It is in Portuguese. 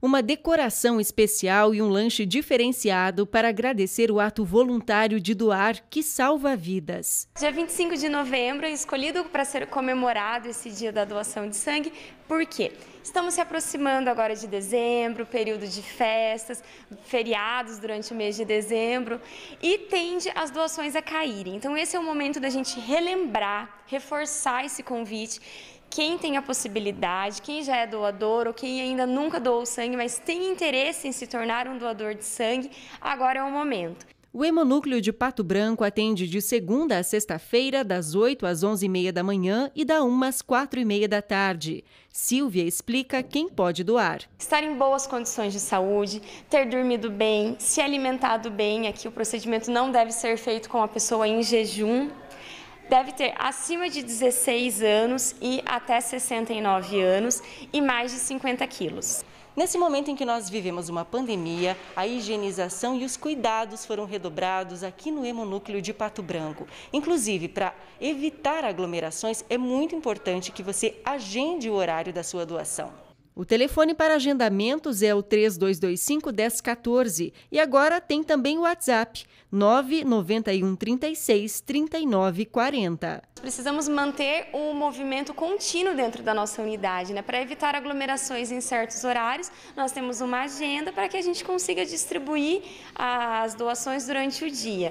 uma decoração especial e um lanche diferenciado para agradecer o ato voluntário de doar que salva vidas. Dia 25 de novembro é escolhido para ser comemorado esse dia da doação de sangue, por quê? Estamos se aproximando agora de dezembro, período de festas, feriados durante o mês de dezembro e tende as doações a caírem. Então esse é o momento da gente relembrar, reforçar esse convite quem tem a possibilidade, quem já é doador ou quem ainda nunca doou sangue, mas tem interesse em se tornar um doador de sangue, agora é o momento. O Hemonúcleo de Pato Branco atende de segunda a sexta-feira, das 8 às 11h30 da manhã e da 1 às 4h30 da tarde. Silvia explica quem pode doar. Estar em boas condições de saúde, ter dormido bem, se alimentado bem. Aqui o procedimento não deve ser feito com a pessoa em jejum, deve ter acima de 16 anos e até 69 anos e mais de 50 quilos. Nesse momento em que nós vivemos uma pandemia, a higienização e os cuidados foram redobrados aqui no hemonúcleo de Pato Branco. Inclusive, para evitar aglomerações, é muito importante que você agende o horário da sua doação. O telefone para agendamentos é o 3225 1014 e agora tem também o WhatsApp 991 36 39 40. Precisamos manter o movimento contínuo dentro da nossa unidade, né? Para evitar aglomerações em certos horários, nós temos uma agenda para que a gente consiga distribuir as doações durante o dia.